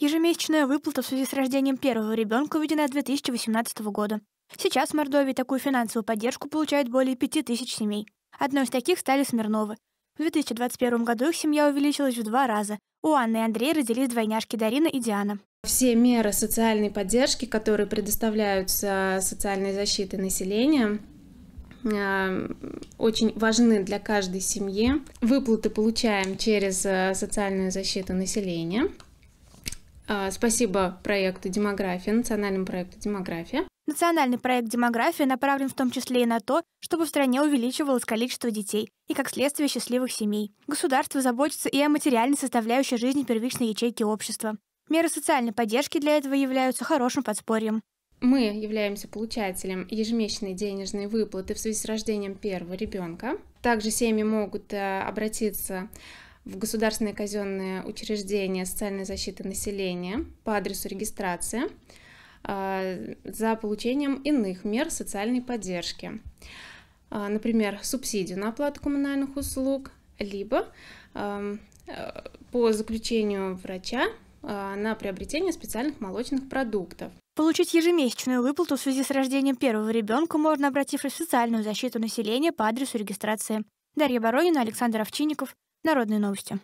Ежемесячная выплата в связи с рождением первого ребенка введена с 2018 года. Сейчас в Мордовии такую финансовую поддержку получает более 5000 семей. Одной из таких стали Смирновы. В 2021 году их семья увеличилась в два раза. У Анны и Андрея родились двойняшки Дарина и Диана. Все меры социальной поддержки, которые предоставляются социальной защитой населения, э, очень важны для каждой семьи. Выплаты получаем через э, социальную защиту населения. А, спасибо проекту «Демография», национальному проекту «Демография». Национальный проект «Демография» направлен в том числе и на то, чтобы в стране увеличивалось количество детей и, как следствие, счастливых семей. Государство заботится и о материальной составляющей жизни первичной ячейки общества. Меры социальной поддержки для этого являются хорошим подспорьем. Мы являемся получателем ежемесячной денежной выплаты в связи с рождением первого ребенка. Также семьи могут э, обратиться в государственное казенное учреждение социальной защиты населения по адресу регистрации а, за получением иных мер социальной поддержки. А, например, субсидию на оплату коммунальных услуг, либо э, по заключению врача а, на приобретение специальных молочных продуктов. Получить ежемесячную выплату в связи с рождением первого ребенка можно, обратившись в социальную защиту населения по адресу регистрации. Дарья Боронина, Александр Овчинников, Народные новости